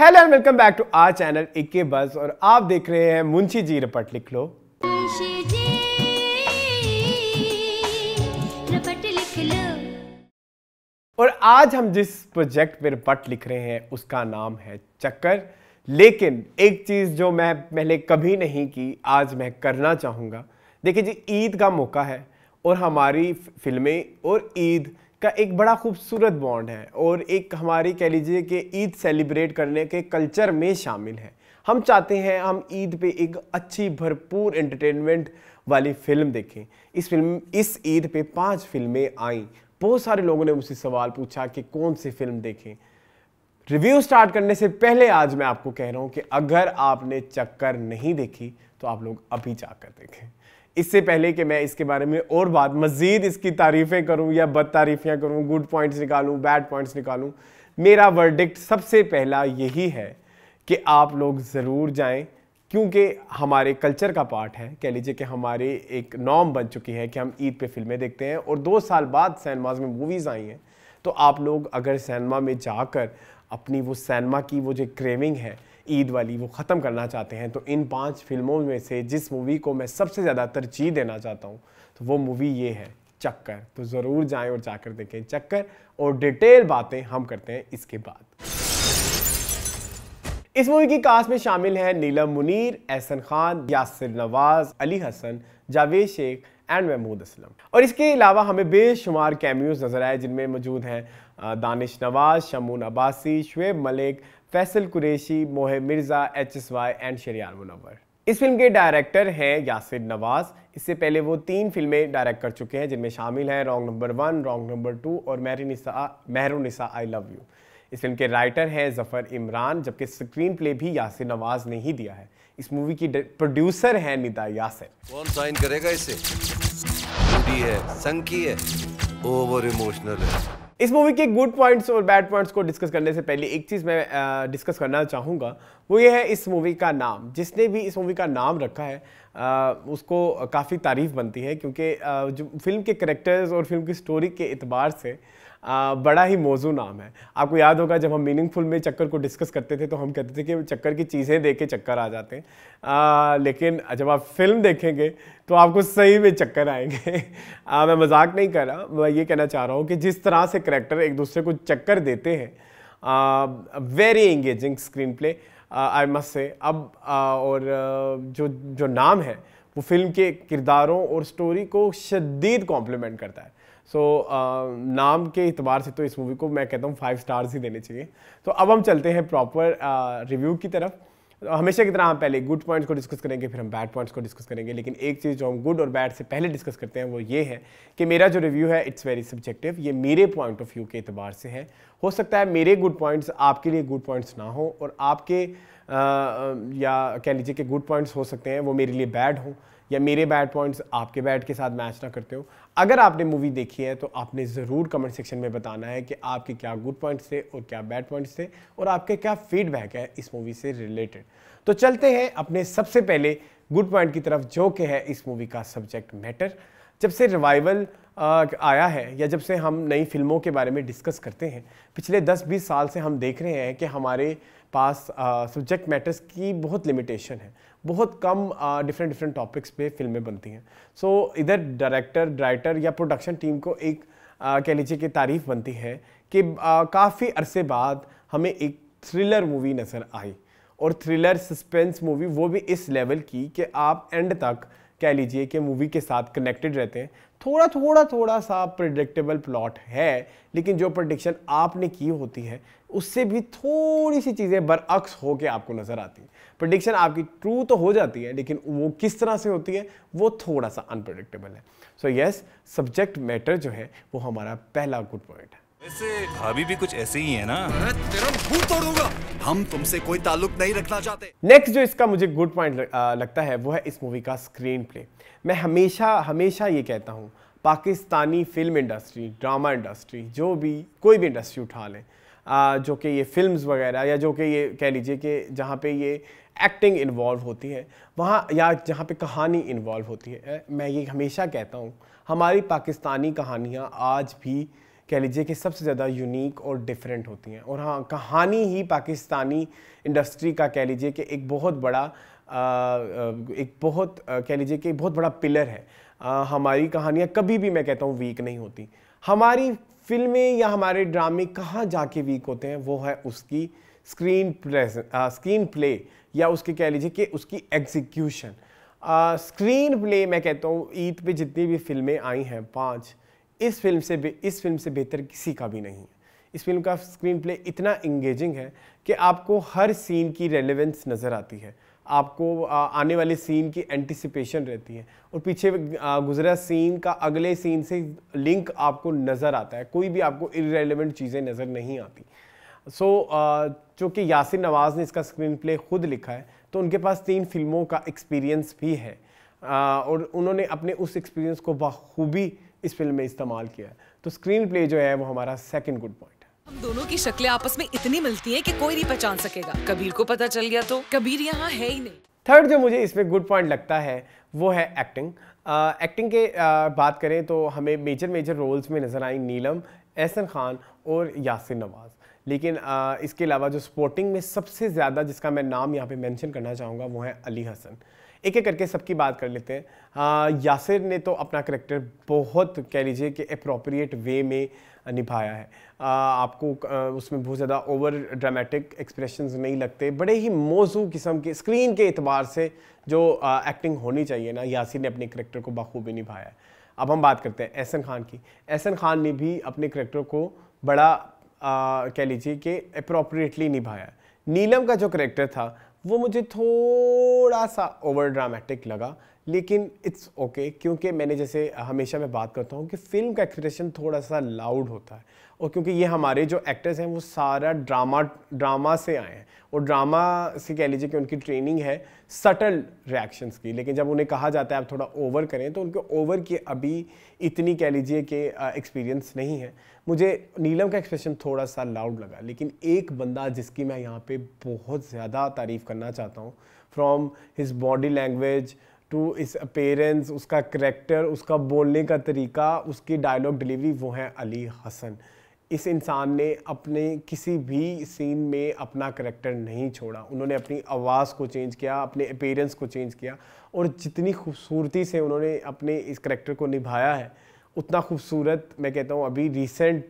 hello and welcome back to our channel इक्के बस और आप देख रहे हैं मुंशी जी रपट लिख लो और आज हम जिस प्रोजेक्ट पे रपट लिख रहे हैं उसका नाम है चक्कर लेकिन एक चीज़ जो मैं पहले कभी नहीं की आज मैं करना चाहूंगा देखिए जी ईद का मौका है और हमारी फिल्में और ईद का एक बड़ा खूबसूरत बॉन्ड है और एक हमारी कह लीजिए कि ईद सेलिब्रेट करने के कल्चर में शामिल है हम चाहते हैं हम ईद पे एक अच्छी भरपूर एंटरटेनमेंट वाली फिल्म देखें इस फिल्म इस ईद पे पांच फिल्में आईं बहुत सारे लोगों ने मुझसे सवाल पूछा कि कौन सी फिल्म देखें रिव्यू स्टार्ट करने से पहले आज मैं आपको कह रहा हूँ कि अगर आपने चक्कर नहीं देखी तो आप लोग अभी जाकर देखें इससे पहले कि मैं इसके बारे में और बात मज़ीद इसकी तारीफ़ें करूँ या बद तारीफियां करूँ गुड पॉइंट्स निकालूँ बैड पॉइंट्स निकालूँ मेरा वर्डिक्ट सबसे पहला यही है कि आप लोग ज़रूर जाएं क्योंकि हमारे कल्चर का पार्ट है कह लीजिए कि हमारे एक नॉम बन चुकी है कि हम ईद पे फिल्में देखते हैं और दो साल बाद सैनमाज में मूवीज़ आई हैं तो आप लोग अगर सैनमा में जाकर अपनी वो सैनमा की वो जो क्रेविंग है ईद वाली वो ख़त्म करना चाहते हैं तो इन पांच फिल्मों में से जिस मूवी को मैं सबसे ज़्यादा तरजीह देना चाहता हूँ तो वो मूवी ये है चक्कर तो ज़रूर जाएं और जाकर देखें चक्कर और डिटेल बातें हम करते हैं इसके बाद इस मूवी की कास्ट में शामिल है नीलम मुनीर एहसन खान यासिर नवाज अली हसन जावेद शेख एंड महमूद असलम और इसके अलावा हमें बेशुमार कैमियोज नज़र आए जिनमें मौजूद हैं दानिश नवाज शमून अब्बासी शुएब मलिक फैसल कुरेशी मोहे Mirza H S Y and Shahryar Munawar इस फिल्म के डायरेक्टर हैं यासिर नवाज इससे पहले वो तीन फिल्में डायरेक्ट कर चुके हैं जिनमें शामिल हैं wrong number one wrong number two और Mehar Nisa Mehru Nisa I love you इस फिल्म के राइटर हैं जफ़र इमरान जबकि स्क्रीन प्ले भी यासिर नवाज ने ही दिया है इस मूवी की प्रोड्यूसर है निदा यासिर कौन साइन करेगा इसे है संकी है ओवर इमोशनल है इस मूवी के गुड पॉइंट्स और बैड पॉइंट्स को डिस्कस करने से पहले एक चीज़ मैं डिस्कस करना चाहूंगा वो ये है इस मूवी का नाम जिसने भी इस मूवी का नाम रखा है आ, उसको काफ़ी तारीफ बनती है क्योंकि जो फिल्म के करेक्टर्स और फिल्म की स्टोरी के अतबार से आ, बड़ा ही मौजू नाम है आपको याद होगा जब हम मीनिंगफुल में चक्कर को डिस्कस करते थे तो हम कहते थे कि चक्कर की चीज़ें देख के चक्कर आ जाते हैं आ, लेकिन जब आप फिल्म देखेंगे तो आपको सही में चक्कर आएंगे आ, मैं मजाक नहीं कर रहा मैं ये कहना चाह रहा हूँ कि जिस तरह से करेक्टर एक दूसरे को चक्कर देते हैं very engaging screenplay I must say अब आ, और जो जो नाम है वो फिल्म के किरदारों और स्टोरी को शदीद कॉम्प्लीमेंट करता है सो so, नाम के अतबार से तो इस मूवी को मैं कहता हूँ फाइव स्टार्स ही देने चाहिए तो अब हम चलते हैं प्रॉपर रिव्यू की तरफ हमेशा की तरह हम पहले गुड पॉइंट्स को डिस्कस करेंगे फिर हम बैड पॉइंट्स को डिस्कस करेंगे लेकिन एक चीज़ जो हम गुड और बैड से पहले डिस्कस करते हैं वो ये है कि मेरा जो रिव्यू है इट्स वेरी सब्जेक्टिव ये मेरे पॉइंट ऑफ व्यू के अतबार से है हो सकता है मेरे गुड पॉइंट्स आपके लिए गुड पॉइंट्स ना हो और आपके आ, या कह लीजिए कि गुड पॉइंट्स हो सकते हैं वो मेरे लिए बैड हों या मेरे बैड पॉइंट्स आपके बैड के साथ मैच ना करते हो अगर आपने मूवी देखी है तो आपने ज़रूर कमेंट सेक्शन में बताना है कि आपके क्या गुड पॉइंट्स थे और क्या बैड पॉइंट्स थे और आपके क्या फीडबैक है इस मूवी से रिलेटेड तो चलते हैं अपने सबसे पहले गुड पॉइंट की तरफ जो कि है इस मूवी का सब्जेक्ट मैटर जब से रिवाइवल आया है या जब से हम नई फिल्मों के बारे में डिस्कस करते हैं पिछले 10-20 साल से हम देख रहे हैं कि हमारे पास सब्जेक्ट मैटर्स की बहुत लिमिटेशन है बहुत कम डिफरेंट डिफरेंट टॉपिक्स पे फिल्में बनती हैं सो so, इधर डायरेक्टर राइटर या प्रोडक्शन टीम को एक कह लीजिए कि तारीफ बनती है कि काफ़ी अरसे बाद हमें एक थ्रिलर मूवी नज़र आई और थ्रिलर सस्पेंस मूवी वो भी इस लेवल की कि आप एंड तक कह लीजिए कि मूवी के साथ कनेक्टेड रहते हैं थोड़ा थोड़ा थोड़ा सा प्रिडिक्टेबल प्लॉट है लेकिन जो प्रडिक्शन आपने की होती है उससे भी थोड़ी सी चीज़ें बरअक्स हो के आपको नज़र आती हैं प्रडिक्शन आपकी ट्रू तो हो जाती है लेकिन वो किस तरह से होती है वो थोड़ा सा अनप्रडिक्टेबल है सो यस सब्जेक्ट मैटर जो है वो हमारा पहला गुड पॉइंट है वैसे भाभी भी कुछ ऐसे ही है ना मैं तेरा भूत तोड़ूंगा हम तुमसे कोई ताल्लुक नहीं रखना चाहते नेक्स्ट जो इसका मुझे गुड पॉइंट लगता है वो है इस मूवी का स्क्रीन प्ले मैं हमेशा हमेशा ये कहता हूँ Pakistani film industry drama industry जो भी कोई भी इंडस्ट्री उठा लें जो कि ये फिल्म्स वगैरह या जो कि ये कह लीजिए कि जहाँ पे ये एक्टिंग इन्वॉल्व होती है वहाँ या जहाँ पे कहानी इन्वॉल्व होती है मैं ये हमेशा कहता हूँ हमारी पाकिस्तानी कहानियाँ आज भी कह लीजिए कि सबसे ज़्यादा यूनिक और डिफरेंट होती हैं और हाँ कहानी ही पाकिस्तानी इंडस्ट्री का कह लीजिए कि एक बहुत बड़ा एक बहुत कह लीजिए कि बहुत बड़ा पिलर है हमारी कहानियाँ कभी भी मैं कहता हूँ वीक नहीं होती हमारी फिल्में या हमारे ड्रामे कहाँ जाके वीक होते हैं वो है उसकी स्क्रीन प्रेस स्क्रीन प्ले या उसके कह लीजिए कि उसकी एग्जीक्यूशन स्क्रीन प्ले मैं कहता हूँ ईद पे जितनी भी फिल्में आई हैं पांच इस फिल्म से इस फिल्म से बेहतर किसी का भी नहीं है इस फिल्म का स्क्रीन प्ले इतना इंगेजिंग है कि आपको हर सीन की रेलिवेंस नज़र आती है आपको आने वाले सीन की एंटिसिपेशन रहती है और पीछे गुजरा सीन का अगले सीन से लिंक आपको नज़र आता है कोई भी आपको इरेलीवेंट चीज़ें नज़र नहीं आती सो so, चूँकि यासिर नवाज़ ने इसका स्क्रीन प्ले खुद लिखा है तो उनके पास तीन फिल्मों का एक्सपीरियंस भी है और उन्होंने अपने उस एक्सपीरियंस को बखूबी इस फिल्म में इस्तेमाल किया है तो स्क्रीन प्ले जो है वो हमारा सेकेंड गुड पॉइंट हम दोनों की शक्लें आपस में इतनी मिलती हैं कि कोई नहीं पहचान सकेगा कबीर को पता चल गया तो कबीर यहाँ है ही नहीं थर्ड जो मुझे इसमें गुड पॉइंट लगता है वो है एक्टिंग एक्टिंग uh, के uh, बात करें तो हमें मेजर मेजर रोल्स में नज़र आई नीलम एहसन खान और यासिन नवाज़ लेकिन आ, uh, इसके अलावा जो स्पोर्टिंग में सबसे ज़्यादा जिसका मैं नाम यहाँ पे मेंशन करना चाहूँगा वो है अली हसन एक एक करके सबकी बात कर लेते हैं यासिर ने तो अपना करेक्टर बहुत कह लीजिए कि अप्रोप्रिएट वे में निभाया है आपको उसमें बहुत ज़्यादा ओवर ड्रामेटिक एक्सप्रेशन नहीं लगते बड़े ही मौजू किस्म के स्क्रीन के अतबार से जो एक्टिंग होनी चाहिए ना यासिर ने अपने करेक्टर को बखूबी निभाया है अब हम बात करते हैं एहसन खान की एहसन खान ने भी अपने करेक्टर को बड़ा कह लीजिए कि अप्रोप्रिएटली निभाया नीलम का जो करेक्टर था वो मुझे थोड़ा सा ओवर ड्रामेटिक लगा लेकिन इट्स ओके okay, क्योंकि मैंने जैसे हमेशा मैं बात करता हूँ कि फिल्म का एक्सप्रेशन थोड़ा सा लाउड होता है और क्योंकि ये हमारे जो एक्टर्स हैं वो सारा ड्रामा ड्रामा से आए हैं और ड्रामा से कह लीजिए कि उनकी ट्रेनिंग है सटल रिएक्शंस की लेकिन जब उन्हें कहा जाता है आप थोड़ा ओवर करें तो उनके ओवर की अभी इतनी कह लीजिए कि एक्सपीरियंस नहीं है मुझे नीलम का एक्सप्रेशन थोड़ा सा लाउड लगा लेकिन एक बंदा जिसकी मैं यहाँ पर बहुत ज़्यादा तारीफ़ करना चाहता हूँ from his body language to his appearance उसका करेक्टर उसका बोलने का तरीका उसकी डायलॉग डिलीवरी वो है अली हसन इस इंसान ने अपने किसी भी सीन में अपना करेक्टर नहीं छोड़ा उन्होंने अपनी आवाज़ को चेंज किया अपने अपेरेंस को चेंज किया और जितनी खूबसूरती से उन्होंने अपने इस करेक्टर को निभाया है उतना खूबसूरत मैं कहता हूँ अभी रिसेंट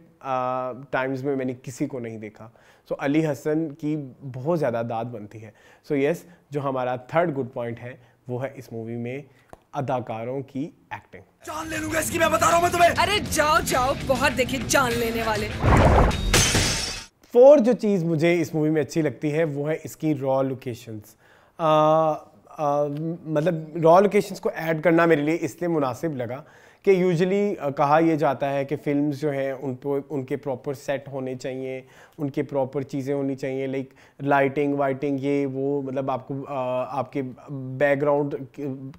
टाइम्स में मैंने किसी को नहीं देखा सो so, अली हसन की बहुत ज़्यादा दाद बनती है सो so, यस yes, जो हमारा थर्ड गुड पॉइंट है वो है इस मूवी में अदाकारों की एक्टिंग जान ले लूंगा इसकी मैं बता रहा हूं मैं तुम्हें अरे जाओ जाओ बहुत देखे जान लेने वाले फोर जो चीज़ मुझे इस मूवी में अच्छी लगती है वो है इसकी रॉ लोकेशंस मतलब रॉ लोकेशंस को ऐड करना मेरे लिए इसलिए मुनासिब लगा कि यूजली कहा यह जाता है कि फ़िल्म जो हैं उन पर उनके प्रॉपर सेट होने चाहिए उनके प्रॉपर चीज़ें होनी चाहिए लाइक लाइटिंग वाइटिंग ये वो मतलब आपको आ, आपके बैकग्राउंड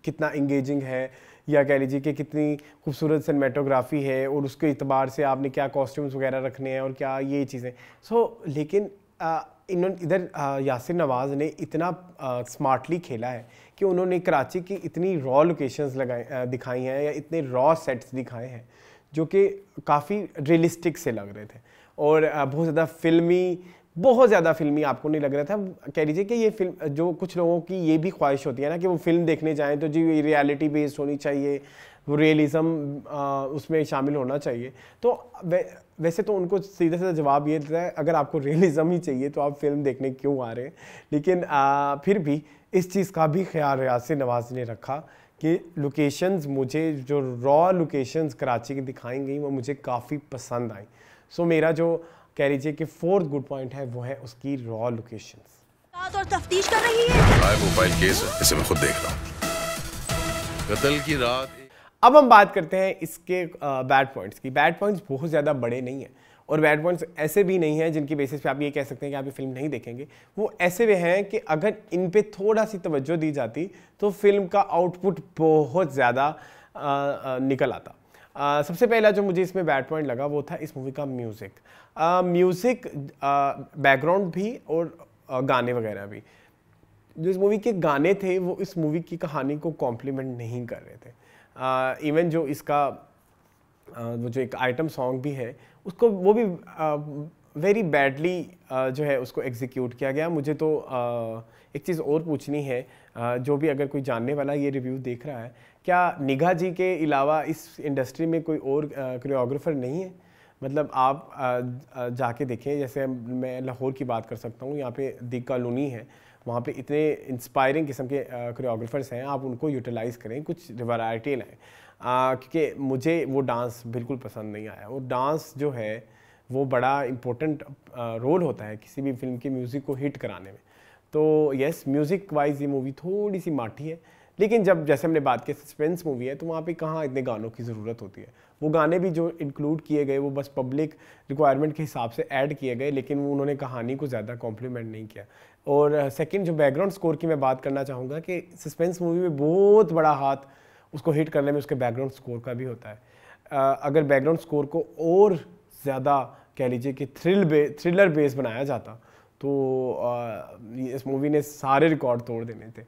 कितना इंगेजिंग है या कह लीजिए कि कितनी खूबसूरत सिनेमाटोग्राफी है और उसके अतबार से आपने क्या कॉस्ट्यूम्स वगैरह रखने हैं और क्या ये चीज़ें सो so, लेकिन आ, इन्होंने इधर यासिर नवाज़ ने इतना स्मार्टली खेला है कि उन्होंने कराची की इतनी रॉ लोकेशंस लगाए दिखाई हैं या इतने रॉ सेट्स दिखाए हैं जो कि काफ़ी रियलिस्टिक से लग रहे थे और बहुत ज़्यादा फिल्मी बहुत ज़्यादा फिल्मी आपको नहीं लग रहा था कह लीजिए कि ये फिल्म जो कुछ लोगों की ये भी ख्वाहिश होती है ना कि वो फिल्म देखने जाएँ तो जी रियलिटी बेस्ड होनी चाहिए वो रियलिज़म उसमें शामिल होना चाहिए तो वैसे तो उनको सीधे सीधा जवाब ये देता है अगर आपको रियलिज्म ही चाहिए तो आप फिल्म देखने क्यों आ रहे हैं लेकिन आ, फिर भी इस चीज़ का भी ख्याल रियासी नवाज ने रखा कि लोकेशंस मुझे जो रॉ लोकेशंस कराची की दिखाई गई वो मुझे काफ़ी पसंद आई सो मेरा जो कह लीजिए कि फोर्थ गुड पॉइंट है वो है उसकी रॉ लोकेशन और तफ्तीश कर रही है इसे मैं खुद देख रहा हूँ की रात अब हम बात करते हैं इसके बैड पॉइंट्स की बैड पॉइंट्स बहुत ज़्यादा बड़े नहीं हैं और बैड पॉइंट्स ऐसे भी नहीं हैं जिनकी बेसिस पे आप ये कह सकते हैं कि आप ये फिल्म नहीं देखेंगे वो ऐसे भी हैं कि अगर इन पर थोड़ा सी तवज्जो दी जाती तो फिल्म का आउटपुट बहुत ज़्यादा निकल आता आ, सबसे पहला जो मुझे इसमें बैड पॉइंट लगा वो था इस मूवी का म्यूज़िक म्यूज़िक बैकग्राउंड भी और गाने वगैरह भी जो इस मूवी के गाने थे वो इस मूवी की कहानी को कॉम्प्लीमेंट नहीं कर रहे थे इवन जो इसका वो जो एक आइटम सॉन्ग भी है उसको वो भी वेरी बैडली जो है उसको एग्जीक्यूट किया गया मुझे तो एक चीज़ और पूछनी है जो भी अगर कोई जानने वाला ये रिव्यू देख रहा है क्या निगाह जी के अलावा इस इंडस्ट्री में कोई और कोरियोग्राफर नहीं है मतलब आप जाके देखें जैसे मैं लाहौर की बात कर सकता हूँ यहाँ पे दी कॉलोनी है वहाँ पे इतने इंस्पायरिंग किस्म के कोरियोग्राफर्स हैं आप उनको यूटिलाइज़ करें कुछ वैरायटी लाएँ क्योंकि मुझे वो डांस बिल्कुल पसंद नहीं आया और डांस जो है वो बड़ा इम्पोर्टेंट रोल होता है किसी भी फिल्म के म्यूज़िक को हिट कराने में तो यस म्यूज़िक वाइज ये मूवी थोड़ी सी माठी है लेकिन जब जैसे हमने बात की सस्पेंस मूवी है तो वहाँ पे कहाँ इतने गानों की ज़रूरत होती है वो गाने भी जो इंक्लूड किए गए वो बस पब्लिक रिक्वायरमेंट के हिसाब से ऐड किए गए लेकिन उन्होंने कहानी को ज़्यादा कॉम्प्लीमेंट नहीं किया और सेकंड जो बैकग्राउंड स्कोर की मैं बात करना चाहूँगा कि सस्पेंस मूवी में बहुत बड़ा हाथ उसको हिट करने में उसके बैकग्राउंड स्कोर का भी होता है अगर बैकग्राउंड स्कोर को और ज़्यादा कह लीजिए कि थ्रिल बे थ्रिलर बेस बनाया जाता तो इस मूवी ने सारे रिकॉर्ड तोड़ देने थे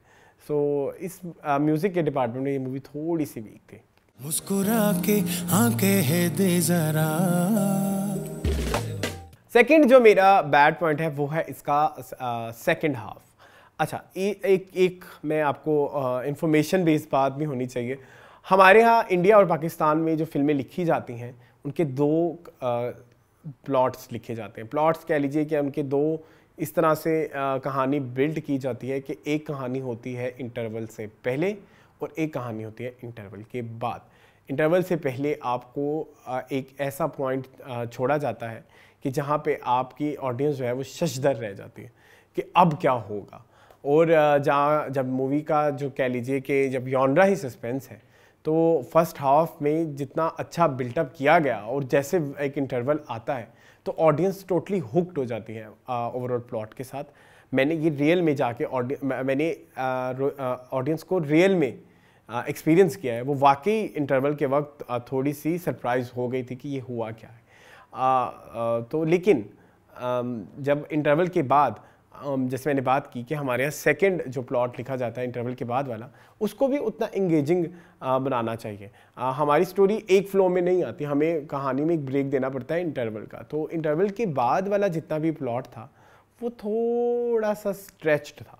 सो इस म्यूज़िक के डिपार्टमेंट में ये मूवी थोड़ी सी वीक थी मुस्कुरा के आके है दे जरा सेकंड जो मेरा बैड पॉइंट है वो है इसका सेकंड हाफ अच्छा ए, एक एक मैं आपको इन्फॉर्मेशन बेस्ड बात भी होनी चाहिए हमारे यहाँ इंडिया और पाकिस्तान में जो फिल्में लिखी जाती हैं उनके दो प्लॉट्स लिखे जाते हैं प्लॉट्स कह लीजिए कि उनके दो इस तरह से uh, कहानी बिल्ड की जाती है कि एक कहानी होती है इंटरवल से पहले और एक कहानी होती है इंटरवल के बाद इंटरवल से पहले आपको uh, एक ऐसा पॉइंट छोड़ा जाता है कि जहाँ पे आपकी ऑडियंस जो है वो शशदर रह जाती है कि अब क्या होगा और जहाँ जब मूवी का जो कह लीजिए कि जब यौनरा ही सस्पेंस है तो फर्स्ट हाफ में जितना अच्छा बिल्टअप किया गया और जैसे एक इंटरवल आता है तो ऑडियंस टोटली हुक्ड हो जाती है ओवरऑल प्लॉट के साथ मैंने ये रियल में जाके मैंने ऑडियंस को रियल में एक्सपीरियंस किया है वो वाकई इंटरवल के वक्त थोड़ी सी सरप्राइज हो गई थी कि ये हुआ क्या है आ, आ, तो लेकिन जब इंटरवल के बाद जैसे मैंने बात की कि हमारे यहाँ सेकेंड जो प्लॉट लिखा जाता है इंटरवल के बाद वाला उसको भी उतना इंगेजिंग बनाना चाहिए हमारी स्टोरी एक फ्लो में नहीं आती हमें कहानी में एक ब्रेक देना पड़ता है इंटरवल का तो इंटरवल के बाद वाला जितना भी प्लॉट था वो थोड़ा सा स्ट्रेच्ड था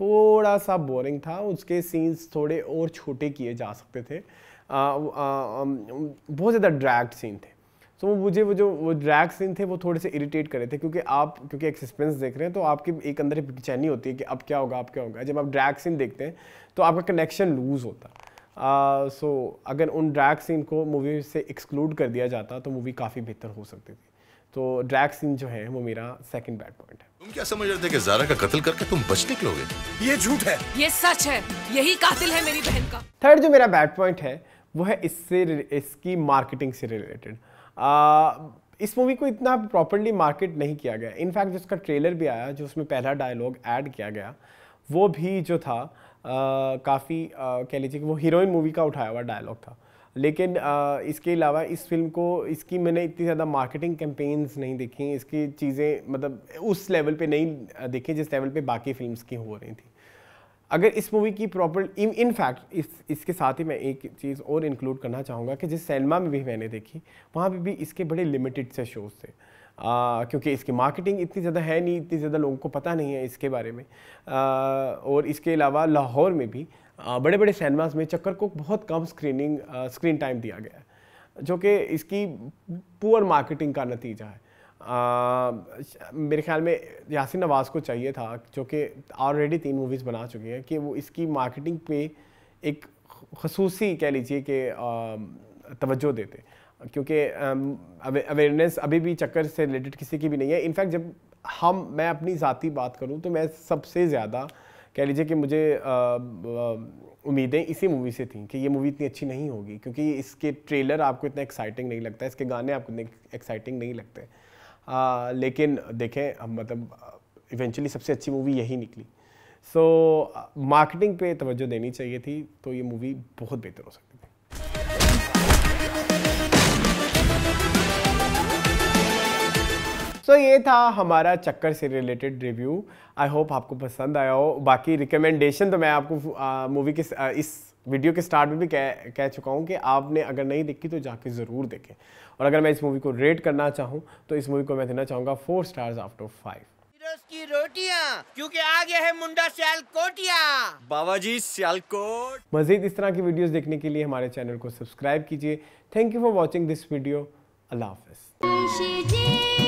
थोड़ा सा बोरिंग था उसके सीन्स थोड़े और छोटे किए जा सकते थे बहुत ज़्यादा ड्रैक्ड सीन थे सो so, वो मुझे वो जो वो ड्रैग सीन थे वो थोड़े से इरिटेट कर रहे थे क्योंकि आप क्योंकि एक सस्पेंस देख रहे हैं तो आपकी एक अंदर एक बेचैनी होती है कि अब क्या होगा अब क्या होगा जब आप ड्रैग सीन देखते हैं तो आपका कनेक्शन लूज़ होता है सो so, अगर उन ड्रैग सीन को मूवी से एक्सक्लूड कर दिया जाता तो मूवी काफ़ी बेहतर हो सकती थी तो ड्रैग सीन जो है वो मेरा सेकंड बैड पॉइंट है तुम क्या समझ रहे थे कि जारा का कत्ल करके तुम बच निकलोगे ये झूठ है ये सच है यही कातिल है मेरी बहन का थर्ड जो मेरा बैड पॉइंट है वो है इससे इसकी मार्केटिंग से रिलेटेड इस मूवी को इतना प्रॉपरली मार्केट नहीं किया गया इनफैक्ट जो ट्रेलर भी आया जो उसमें पहला डायलॉग ऐड किया गया वो भी जो था काफ़ी कह लीजिए कि वो हीरोइन मूवी का उठाया हुआ डायलॉग था लेकिन आ, इसके अलावा इस फिल्म को इसकी मैंने इतनी ज़्यादा मार्केटिंग कैंपेन्स नहीं देखी इसकी चीज़ें मतलब उस लेवल पे नहीं देखी जिस लेवल पे बाकी फिल्म्स की हो रही थी अगर इस मूवी की प्रॉपर इन इन फैक्ट इस इसके साथ ही मैं एक चीज़ और इंक्लूड करना चाहूँगा कि जिस सैनमा में भी मैंने देखी वहाँ पे भी इसके बड़े लिमिटेड से शोज थे आ, क्योंकि इसकी मार्केटिंग इतनी ज़्यादा है नहीं इतनी ज़्यादा लोगों को पता नहीं है इसके बारे में आ, और इसके अलावा लाहौर में भी आ, बड़े बड़े सिनेमाज में चक्कर को बहुत कम स्क्रीनिंग स्क्रीन टाइम दिया गया है जो कि इसकी पुअर मार्केटिंग का नतीजा है आ, मेरे ख्याल में यासिन नवाज़ को चाहिए था जो कि ऑलरेडी तीन मूवीज़ बना चुकी हैं कि वो इसकी मार्केटिंग पे एक खसूस कह लीजिए कि तवज्जो देते क्योंकि अवेयरनेस अभी भी चक्कर से रिलेटेड किसी की भी नहीं है इनफैक्ट जब हम मैं अपनी ज़ाती बात करूँ तो मैं सबसे ज़्यादा कह लीजिए कि मुझे उम्मीदें इसी मूवी से थी कि ये मूवी इतनी अच्छी नहीं होगी क्योंकि इसके ट्रेलर आपको इतना एक्साइटिंग नहीं लगता इसके गाने आपको इतने एक्साइटिंग नहीं लगते आ, लेकिन देखें मतलब इवेंचुअली सबसे अच्छी मूवी यही निकली सो so, मार्केटिंग पे तवज्जो देनी चाहिए थी तो ये मूवी बहुत बेहतर हो सकती थी सो so, ये था हमारा चक्कर से रिलेटेड रिव्यू आई होप आपको पसंद आया हो बाकी रिकमेंडेशन तो मैं आपको मूवी के आ, इस वीडियो के स्टार्ट में भी कह कह चुका हूँ कि आपने अगर नहीं देखी तो जाके ज़रूर देखें और अगर मैं इस मूवी को रेट करना चाहूँ तो इस मूवी को मैं देना चाहूँगा फोर स्टार्स आफ्टर फाइव की रोटियाँ क्योंकि आ गया है मुंडा सियाल कोटिया बाबा जी सियाल कोट मजीद इस तरह की वीडियोस देखने के लिए हमारे चैनल को सब्सक्राइब कीजिए thank you for watching this video अल्लाह हाफिज़